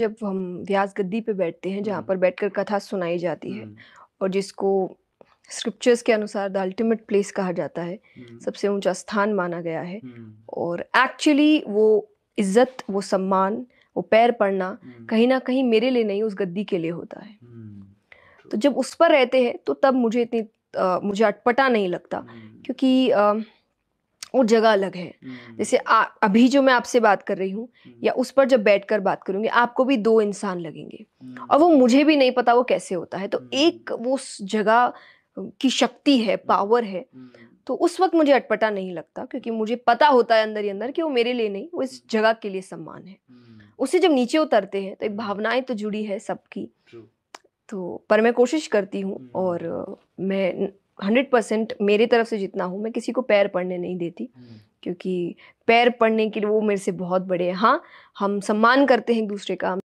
जब हम व्यास गद्दी पे बैठते हैं जहाँ पर बैठकर कथा सुनाई जाती है और जिसको स्क्रिप्चर्स के अनुसार द अल्टीमेट प्लेस कहा जाता है सबसे ऊंचा स्थान माना गया है और एक्चुअली वो इज्जत वो सम्मान वो पैर पड़ना कहीं ना कहीं मेरे लिए नहीं उस गद्दी के लिए होता है तो जब उस पर रहते हैं तो तब मुझे इतनी आ, मुझे अटपटा नहीं लगता क्योंकि आ, और जगह अलग है हम्म। जैसे आ, अभी जो मैं आपसे बात कर रही हूँ हम्म। या उस पर जब बैठ कर बात करूंगी आपको भी दो इंसान लगेंगे हम्म। और वो मुझे भी नहीं पता वो कैसे होता है तो एक वो जगह की शक्ति है पावर है तो उस वक्त मुझे अटपटा नहीं लगता क्योंकि मुझे पता होता है अंदर ही अंदर कि वो मेरे लिए नहीं वो इस जगह के लिए सम्मान है उसे जब नीचे उतरते हैं तो एक भावनाएं तो जुड़ी है सबकी तो पर मैं कोशिश करती हूँ और मैं हंड्रेड परसेंट मेरे तरफ से जितना हूँ मैं किसी को पैर पढ़ने नहीं देती क्योंकि पैर पढ़ने के लिए वो मेरे से बहुत बड़े हैं हाँ हम सम्मान करते हैं एक दूसरे का